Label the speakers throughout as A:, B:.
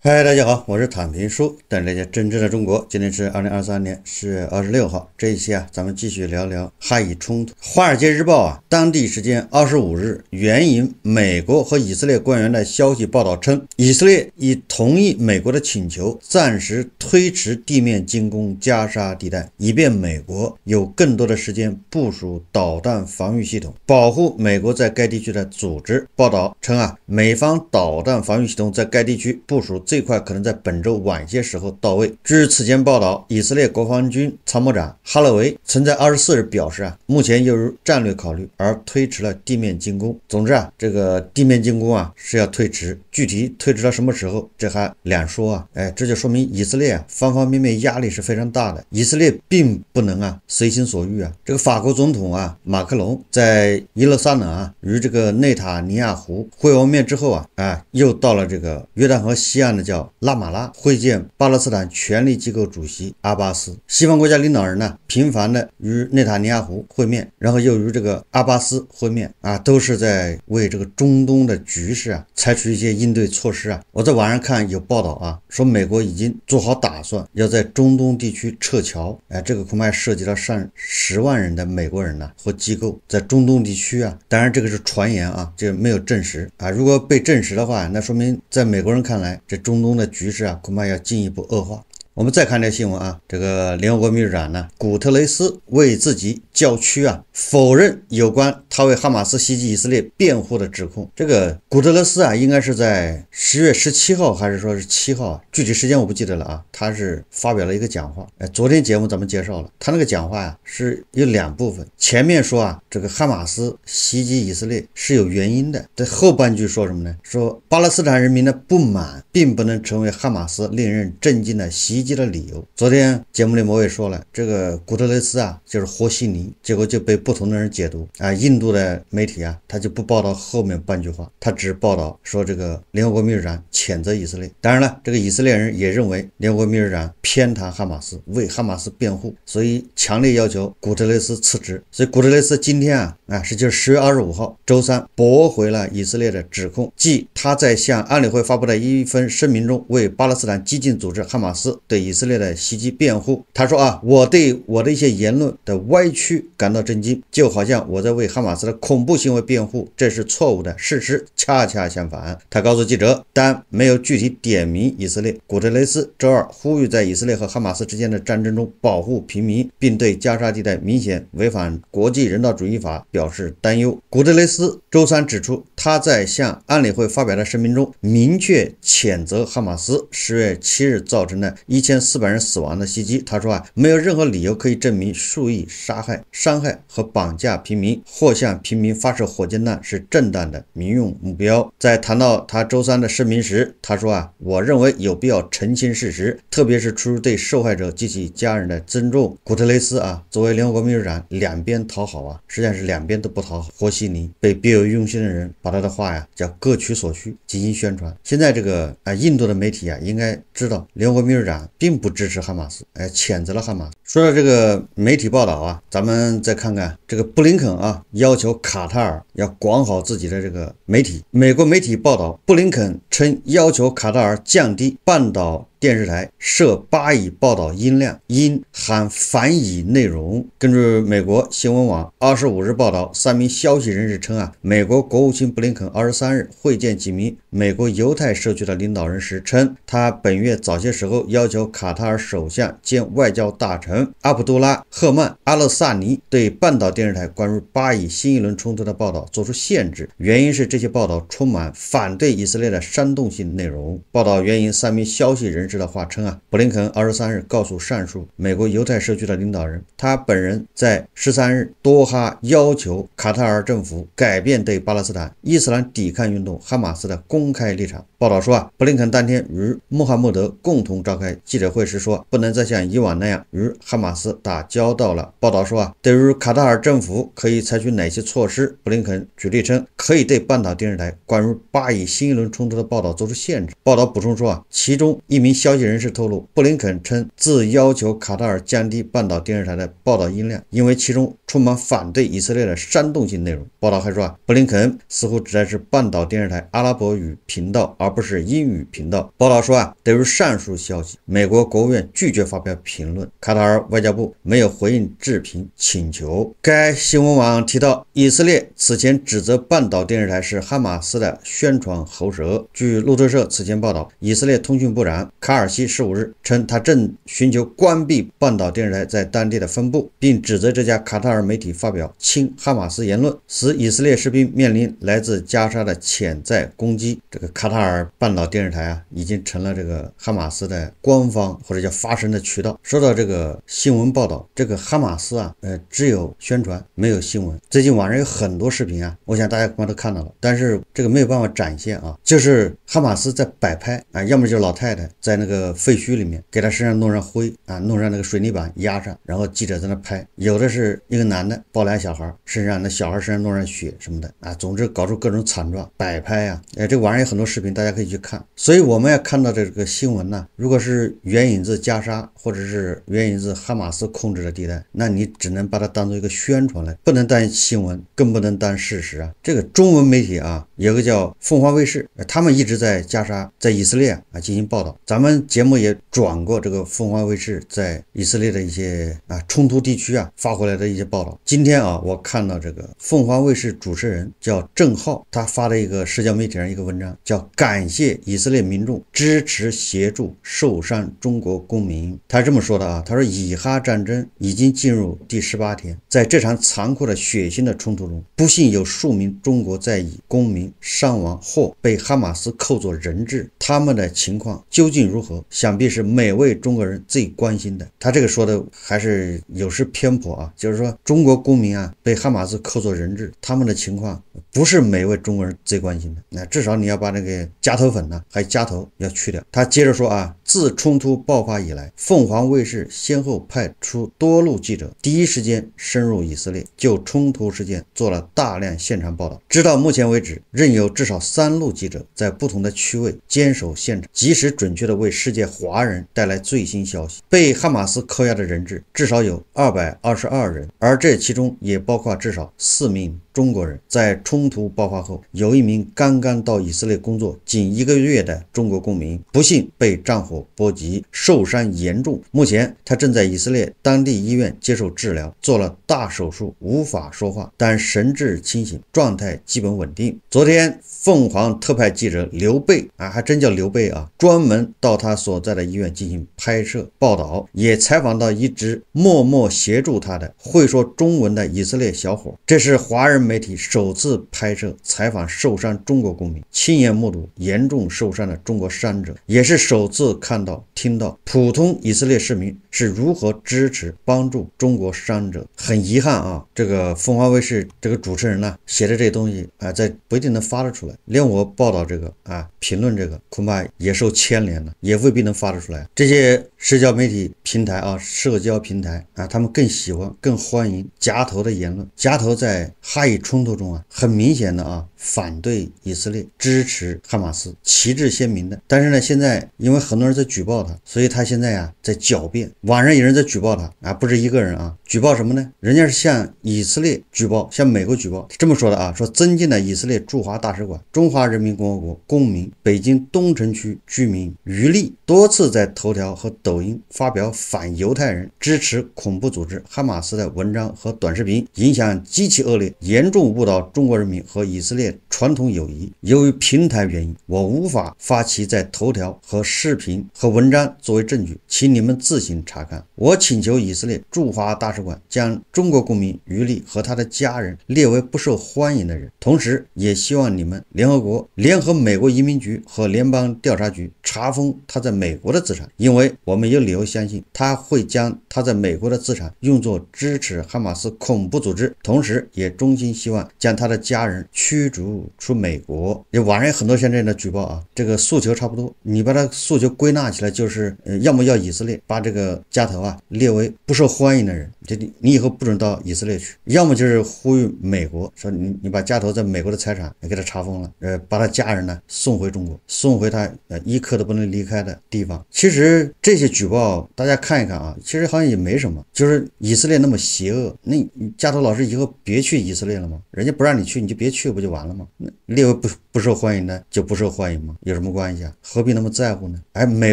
A: 嗨，大家好，我是坦平叔，带来见真正的中国。今天是二零二三年四月二十六号，这一期啊，咱们继续聊聊哈以冲突。华尔街日报啊，当地时间二十五日，援引美国和以色列官员的消息报道称，以色列已同意美国的请求，暂时推迟地面进攻加沙地带，以便美国有更多的时间部署导弹防御系统，保护美国在该地区的组织。报道称啊，美方导弹防御系统在该地区部署。这块可能在本周晚些时候到位。据此前报道，以色列国防军参谋长哈勒维曾在二十四日表示啊，目前由于战略考虑而推迟了地面进攻。总之啊，这个地面进攻啊是要推迟，具体推迟到什么时候，这还两说啊。哎，这就说明以色列啊方方面面压力是非常大的。以色列并不能啊随心所欲啊。这个法国总统啊马克龙在耶路撒冷啊与这个内塔尼亚胡会完面之后啊，哎又到了这个约旦河西岸。叫拉马拉会见巴勒斯坦权力机构主席阿巴斯，西方国家领导人呢频繁的与内塔尼亚胡会面，然后又与这个阿巴斯会面啊，都是在为这个中东的局势啊采取一些应对措施啊。我在网上看有报道啊，说美国已经做好打算要在中东地区撤侨，哎，这个恐怕涉及到上十万人的美国人呢和机构在中东地区啊，当然这个是传言啊，这没有证实啊。如果被证实的话，那说明在美国人看来这。中东的局势啊，恐怕要进一步恶化。我们再看条新闻啊，这个联合国秘书长呢古特雷斯为自己叫屈啊，否认有关他为哈马斯袭击以色列辩护的指控。这个古特雷斯啊，应该是在十月十七号还是说是七号？具体时间我不记得了啊。他是发表了一个讲话，哎，昨天节目咱们介绍了他那个讲话呀，是有两部分，前面说啊，这个哈马斯袭击以色列是有原因的，这后半句说什么呢？说巴勒斯坦人民的不满并不能成为哈马斯令人震惊的袭。的理由。昨天节目里我也说了，这个古特雷斯啊，就是和稀泥，结果就被不同的人解读啊。印度的媒体啊，他就不报道后面半句话，他只报道说这个联合国秘书长谴责以色列。当然了，这个以色列人也认为联合国秘书长偏袒哈马斯，为哈马斯辩护，所以强烈要求古特雷斯辞职。所以古特雷斯今天啊，啊，是就是十月二十五号周三驳回了以色列的指控，即他在向安理会发布的一份声明中为巴勒斯坦激进组织哈马斯。对以色列的袭击辩护，他说：“啊，我对我的一些言论的歪曲感到震惊，就好像我在为哈马斯的恐怖行为辩护，这是错误的。事实恰恰相反。”他告诉记者，但没有具体点名以色列。古德雷斯周二呼吁在以色列和哈马斯之间的战争中保护平民，并对加沙地带明显违反国际人道主义法表示担忧。古德雷斯周三指出，他在向安理会发表的声明中明确谴责哈马斯十月七日造成的。一千四百人死亡的袭击，他说啊，没有任何理由可以证明数亿杀害、伤害和绑架平民，或向平民发射火箭弹是正当的民用目标。在谈到他周三的声明时，他说啊，我认为有必要澄清事实，特别是出于对受害者及其家人的尊重。古特雷斯啊，作为联合国秘书长，两边讨好啊，实际上是两边都不讨好，和稀泥，被别有用心的人把他的话呀，叫各取所需进行宣传。现在这个啊，印度的媒体啊，应该知道联合国秘书长。并不支持哈马斯，哎，谴责了哈马斯。说到这个媒体报道啊，咱们再看看这个布林肯啊，要求卡塔尔要管好自己的这个媒体。美国媒体报道，布林肯称要求卡塔尔降低半岛。电视台设巴以报道音量因含反以内容。根据美国新闻网二十五日报道，三名消息人士称啊，美国国务卿布林肯二十三日会见几名美国犹太社区的领导人时称，他本月早些时候要求卡塔尔首相兼外交大臣阿卜杜拉赫曼阿勒萨尼对半岛电视台关于巴以新一轮冲突的报道作出限制，原因是这些报道充满反对以色列的煽动性内容。报道原因，三名消息人。的话称啊，布林肯二十三日告诉上述美国犹太社区的领导人，他本人在十三日多哈要求卡塔尔政府改变对巴勒斯坦伊斯兰抵抗运动哈马斯的公开立场。报道说啊，布林肯当天与穆罕默德共同召开记者会时说，不能再像以往那样与哈马斯打交道了。报道说啊，对于卡塔尔政府可以采取哪些措施，布林肯举例称，可以对半岛电视台关于巴以新一轮冲突的报道做出限制。报道补充说啊，其中一名。消息人士透露，布林肯称自要求卡塔尔降低半岛电视台的报道音量，因为其中充满反对以色列的煽动性内容。报道还说啊，布林肯似乎指的是半岛电视台阿拉伯语频道，而不是英语频道。报道说啊，对于上述消息，美国国务院拒绝发表评论。卡塔尔外交部没有回应置评请求。该新闻网提到，以色列此前指责半岛电视台是哈马斯的宣传喉舌。据路透社此前报道，以色列通讯部长。卡尔西十五日称，他正寻求关闭半岛电视台在当地的分部，并指责这家卡塔尔媒体发表亲哈马斯言论，使以色列士兵面临来自加沙的潜在攻击。这个卡塔尔半岛电视台啊，已经成了这个哈马斯的官方或者叫发声的渠道。说到这个新闻报道，这个哈马斯啊，呃，只有宣传没有新闻。最近网上有很多视频啊，我想大家恐怕都看到了，但是这个没有办法展现啊，就是哈马斯在摆拍啊，要么就是老太太在。那个废墟里面给他身上弄上灰啊，弄上那个水泥板压上，然后记者在那拍。有的是一个男的抱俩小孩，身上那小孩身上弄上血什么的啊，总之搞出各种惨状摆拍呀。哎，这网上有很多视频，大家可以去看。所以我们要看到这个新闻呢，如果是援引自加沙或者是援引自哈马斯控制的地带，那你只能把它当做一个宣传来，不能当新闻，更不能当事实啊。这个中文媒体啊，有个叫凤凰卫视，他们一直在加沙在以色列啊进行报道，咱们。们节目也转过这个凤凰卫视在以色列的一些啊冲突地区啊发回来的一些报道。今天啊，我看到这个凤凰卫视主持人叫郑浩，他发了一个社交媒体上一个文章，叫“感谢以色列民众支持协助受伤中国公民”。他是这么说的啊，他说：“以哈战争已经进入第十八天，在这场残酷的血腥的冲突中，不幸有数名中国在以公民伤亡或被哈马斯扣作人质，他们的情况究竟如？”如何？想必是每位中国人最关心的。他这个说的还是有失偏颇啊，就是说中国公民啊被哈马斯扣作人质，他们的情况不是每位中国人最关心的。那至少你要把那个夹头粉呢，还夹头要去掉。他接着说啊。自冲突爆发以来，凤凰卫视先后派出多路记者，第一时间深入以色列，就冲突事件做了大量现场报道。直到目前为止，仍有至少三路记者在不同的区位坚守现场，及时准确的为世界华人带来最新消息。被哈马斯扣押的人质至少有二百二十二人，而这其中也包括至少四名。中国人在冲突爆发后，有一名刚刚到以色列工作仅一个月的中国公民不幸被战火波及，受伤严重。目前他正在以色列当地医院接受治疗，做了大手术，无法说话，但神志清醒，状态基本稳定。昨天，凤凰特派记者刘备啊，还真叫刘备啊，专门到他所在的医院进行拍摄报道，也采访到一直默默协助他的会说中文的以色列小伙。这是华人。媒体首次拍摄采访受伤中国公民，亲眼目睹严重受伤的中国伤者，也是首次看到、听到普通以色列市民。是如何支持帮助中国伤者？很遗憾啊，这个凤凰卫视这个主持人呢写的这些东西啊，在不一定能发得出来。连我报道这个啊，评论这个，恐怕也受牵连了，也未必能发得出来。这些社交媒体平台啊，社交平台啊，他们更喜欢、更欢迎夹头的言论。夹头在哈以冲突中啊，很明显的啊。反对以色列，支持哈马斯，旗帜鲜明的。但是呢，现在因为很多人在举报他，所以他现在啊在狡辩。网上有人在举报他啊，不止一个人啊。举报什么呢？人家是向以色列举报，向美国举报。这么说的啊，说尊敬的以色列驻华大使馆，中华人民共和国公民，北京东城区居民于力多次在头条和抖音发表反犹太人、支持恐怖组织哈马斯的文章和短视频，影响极其恶劣，严重误导中国人民和以色列传统友谊。由于平台原因，我无法发起在头条和视频和文章作为证据，请你们自行查看。我请求以色列驻华大使。将中国公民余力和他的家人列为不受欢迎的人，同时也希望你们联合国联合美国移民局和联邦调查局查封他在美国的资产，因为我们有理由相信他会将他在美国的资产用作支持哈马斯恐怖组织。同时，也衷心希望将他的家人驱逐出美国。也网上有很多像这样的举报啊，这个诉求差不多，你把他诉求归纳起来，就是呃，要么要以色列把这个加头啊列为不受欢迎的人。就你以后不准到以色列去，要么就是呼吁美国说你你把加头在美国的财产也给他查封了，呃，把他家人呢送回中国，送回他呃一刻都不能离开的地方。其实这些举报大家看一看啊，其实好像也没什么，就是以色列那么邪恶，那你加头老师以后别去以色列了吗？人家不让你去，你就别去不就完了吗？那列外不。不受欢迎的就不受欢迎吗？有什么关系啊？何必那么在乎呢？哎，美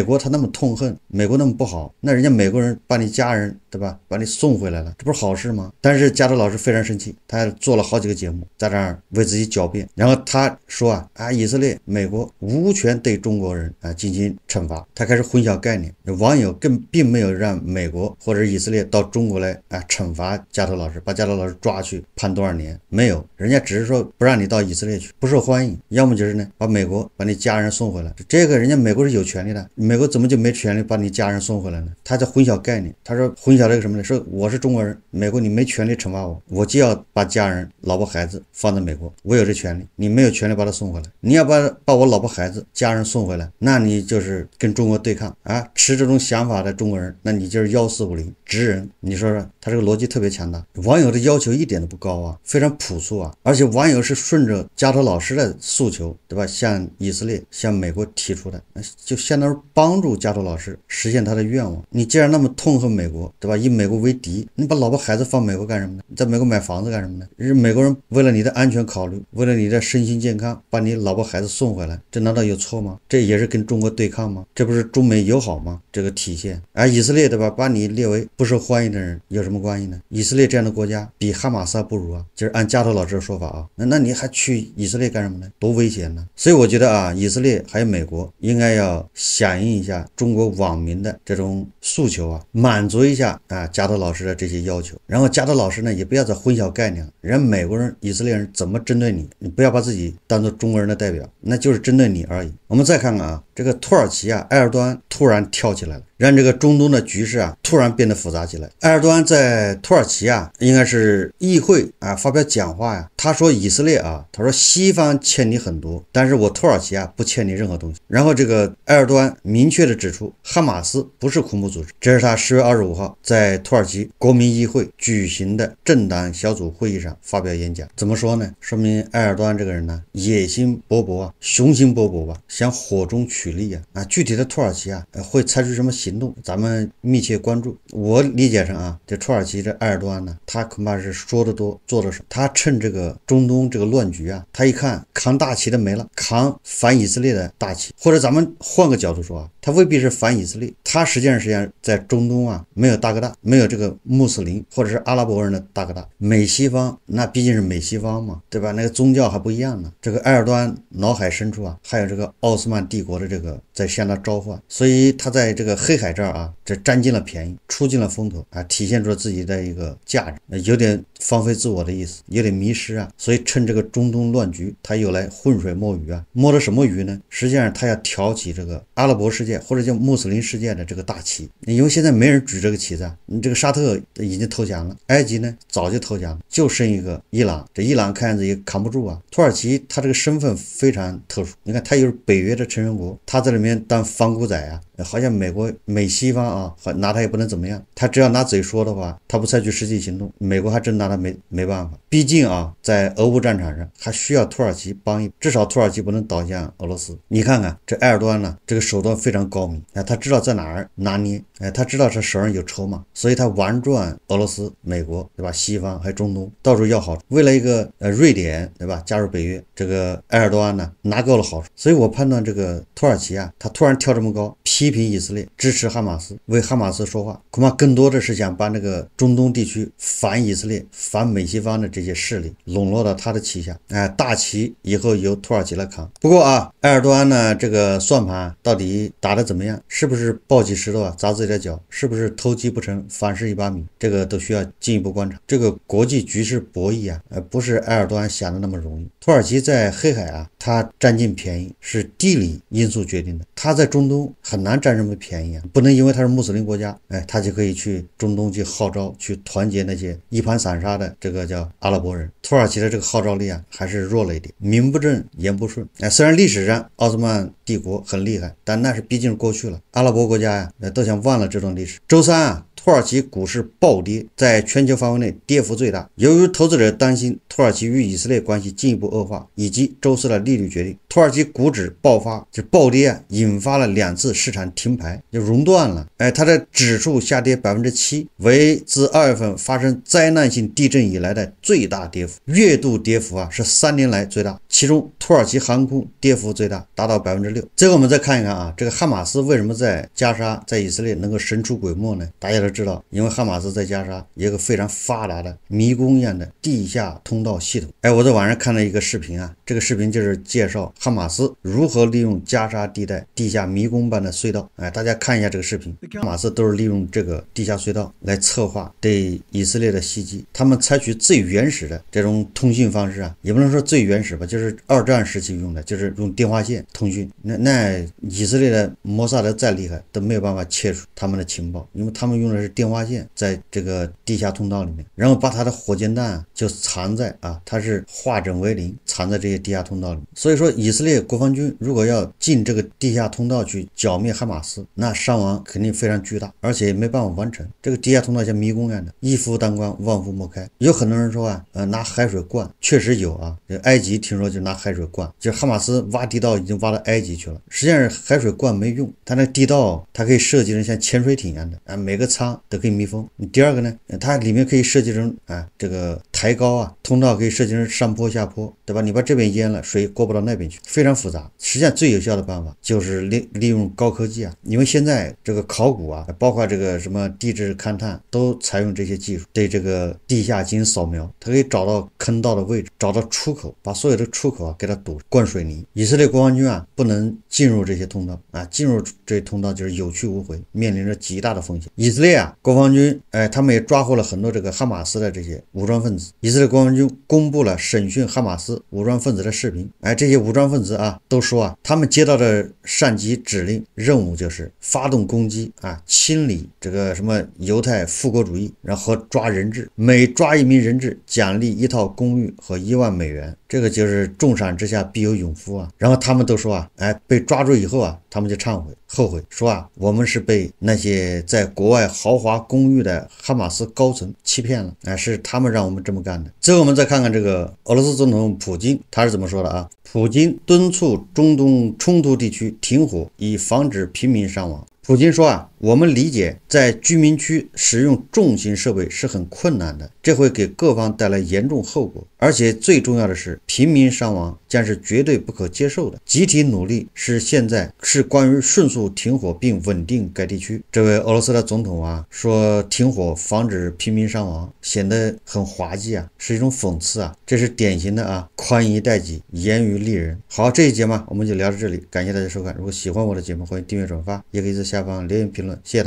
A: 国他那么痛恨，美国那么不好，那人家美国人把你家人对吧，把你送回来了，这不是好事吗？但是加特老师非常生气，他做了好几个节目，在这儿为自己狡辩。然后他说啊啊，以色列、美国无权对中国人啊进行惩罚。他开始混淆概念。网友更并没有让美国或者以色列到中国来啊惩罚加特老师，把加特老师抓去判多少年？没有，人家只是说不让你到以色列去，不受欢迎。要么就是呢，把美国把你家人送回来，这个人家美国是有权利的，美国怎么就没权利把你家人送回来呢？他在混淆概念。他说混淆这个什么呢？说我是中国人，美国你没权利惩罚我，我就要把家人、老婆、孩子放在美国，我有这权利，你没有权利把他送回来。你要把把我老婆、孩子、家人送回来，那你就是跟中国对抗啊！持这种想法的中国人，那你就是幺四五零直人。你说说他这个逻辑特别强大，网友的要求一点都不高啊，非常朴素啊，而且网友是顺着加特老师的诉。诉求对吧？向以色列、向美国提出的，那就相当于帮助加图老师实现他的愿望。你既然那么痛恨美国，对吧？以美国为敌，你把老婆孩子放美国干什么呢？在美国买房子干什么呢？美国人为了你的安全考虑，为了你的身心健康，把你老婆孩子送回来，这难道有错吗？这也是跟中国对抗吗？这不是中美友好吗？这个体现。而以色列对吧？把你列为不受欢迎的人有什么关系呢？以色列这样的国家比哈马斯不如啊。就是按加图老师的说法啊，那那你还去以色列干什么呢？多危险呢！所以我觉得啊，以色列还有美国应该要响应一下中国网民的这种诉求啊，满足一下啊，加多老师的这些要求。然后加多老师呢，也不要再混淆概念了。人美国人、以色列人怎么针对你，你不要把自己当做中国人的代表，那就是针对你而已。我们再看看啊，这个土耳其啊，埃尔多安突然跳起来了，让这个中东的局势啊突然变得复杂起来。埃尔多安在土耳其啊，应该是议会啊发表讲话呀，他说以色列啊，他说西方牵连。很多，但是我土耳其啊不欠你任何东西。然后这个埃尔多安明确的指出，哈马斯不是恐怖组织，这是他十月二十五号在土耳其国民议会举行的政党小组会议上发表演讲。怎么说呢？说明埃尔多安这个人呢野心勃勃啊，雄心勃勃吧，想火中取栗啊啊！具体的土耳其啊会采取什么行动，咱们密切关注。我理解成啊，这土耳其这埃尔多安呢，他恐怕是说的多，做的少。他趁这个中东这个乱局啊，他一看扛大。大旗的没了，扛反以色列的大旗，或者咱们换个角度说啊，他未必是反以色列，他实际上实际上在中东啊，没有大哥大，没有这个穆斯林或者是阿拉伯人的大哥大，美西方那毕竟是美西方嘛，对吧？那个宗教还不一样呢。这个埃尔多安脑海深处啊，还有这个奥斯曼帝国的这个在向他召唤，所以他在这个黑海这儿啊，这占尽了便宜，出尽了风头啊，体现出了自己的一个价值，有点放飞自我的意思，有点迷失啊。所以趁这个中东乱局，他又来。浑水摸鱼啊，摸的什么鱼呢？实际上，他要挑起这个阿拉伯世界或者叫穆斯林世界的这个大旗。因为现在没人举这个旗子啊，你这个沙特已经投降了，埃及呢早就投降了，就剩一个伊朗。这伊朗看样子也扛不住啊。土耳其他这个身份非常特殊，你看他又是北约的成员国，他在里面当反骨仔啊。好像美国、美西方啊，拿他也不能怎么样。他只要拿嘴说的话，他不采取实际行动，美国还真拿他没没办法。毕竟啊，在俄乌战场上，还需要土耳其帮一，至少土耳其不能倒向俄罗斯。你看看这埃尔多安呢，这个手段非常高明。哎，他知道在哪儿拿捏，哎，他知道他手上有筹码，所以他玩转俄罗斯、美国，对吧？西方还有中东到处要好处。为了一个呃瑞典，对吧？加入北约，这个埃尔多安呢拿够了好处，所以我判断这个土耳其啊，他突然跳这么高，批。批评以色列、支持哈马斯、为哈马斯说话，恐怕更多的是想把那个中东地区反以色列、反美西方的这些势力笼络到他的旗下。哎，大旗以后由土耳其来扛。不过啊，埃尔多安呢，这个算盘到底打得怎么样？是不是抱起石头啊砸自己的脚？是不是偷鸡不成反蚀一把米？这个都需要进一步观察。这个国际局势博弈啊，呃，不是埃尔多安想的那么容易。土耳其在黑海啊，它占尽便宜，是地理因素决定的。它在中东很难。占什么便宜啊？不能因为他是穆斯林国家，哎，他就可以去中东去号召、去团结那些一盘散沙的这个叫阿拉伯人。土耳其的这个号召力啊，还是弱了一点，名不正言不顺。哎，虽然历史上奥斯曼帝国很厉害，但那是毕竟过去了。阿拉伯国家呀，那都想忘了这段历史。周三啊，土耳其股市暴跌，在全球范围内跌幅最大。由于投资者担心土耳其与以色列关系进一步恶化，以及周四的利率决定。土耳其股指爆发就暴跌，引发了两次市场停牌，就熔断了。哎，它的指数下跌百分之七，为自二月份发生灾难性地震以来的最大跌幅，月度跌幅啊是三年来最大。其中，土耳其航空跌幅最大，达到百分之六。最后，我们再看一看啊，这个哈马斯为什么在加沙在以色列能够神出鬼没呢？大家都知道，因为哈马斯在加沙一个非常发达的迷宫一样的地下通道系统。哎，我在网上看了一个视频啊，这个视频就是介绍。哈马斯如何利用加沙地带地下迷宫般的隧道？哎，大家看一下这个视频。哈马斯都是利用这个地下隧道来策划对以色列的袭击。他们采取最原始的这种通讯方式啊，也不能说最原始吧，就是二战时期用的，就是用电话线通讯。那那以色列的摩萨德再厉害都没有办法窃取他们的情报，因为他们用的是电话线在这个地下通道里面，然后把他的火箭弹就藏在啊，它是化整为零，藏在这些地下通道里。所以说以以色列国防军如果要进这个地下通道去剿灭哈马斯，那伤亡肯定非常巨大，而且没办法完成。这个地下通道像迷宫一样的，一夫当关，万夫莫开。有很多人说啊，呃，拿海水灌，确实有啊。这埃及听说就拿海水灌，就哈马斯挖地道已经挖到埃及去了。实际上海水灌没用，它那地道它可以设计成像潜水艇一样的啊，每个舱都可以密封。第二个呢，它里面可以设计成啊，这个。抬高啊，通道可以设计成上坡下坡，对吧？你把这边淹了，水过不到那边去，非常复杂。实际上最有效的办法就是利利用高科技啊，因为现在这个考古啊，包括这个什么地质勘探，都采用这些技术，对这个地下进行扫描，它可以找到坑道的位置，找到出口，把所有的出口啊给它堵，灌水泥。以色列国防军啊，不能进入这些通道啊，进入这些通道就是有去无回，面临着极大的风险。以色列啊，国防军哎，他们也抓获了很多这个哈马斯的这些武装分子。以色列国防军公布了审讯哈马斯武装分子的视频。哎，这些武装分子啊，都说啊，他们接到的上级指令任务就是发动攻击啊，清理这个什么犹太复国主义，然后抓人质。每抓一名人质，奖励一套公寓和一万美元。这个就是重赏之下必有勇夫啊。然后他们都说啊，哎，被抓住以后啊，他们就忏悔。后悔说啊，我们是被那些在国外豪华公寓的哈马斯高层欺骗了，哎，是他们让我们这么干的。最后我们再看看这个俄罗斯总统普京他是怎么说的啊？普京敦促中东冲突地区停火，以防止平民伤亡。普京说啊。我们理解，在居民区使用重型设备是很困难的，这会给各方带来严重后果。而且最重要的是，平民伤亡将是绝对不可接受的。集体努力是现在是关于迅速停火并稳定该地区。这位俄罗斯的总统啊，说停火防止平民伤亡，显得很滑稽啊，是一种讽刺啊，这是典型的啊宽以待己，严于利人。好，这一节嘛，我们就聊到这里，感谢大家收看。如果喜欢我的节目，欢迎订阅转发，也可以在下方留言评论。谢谢大家。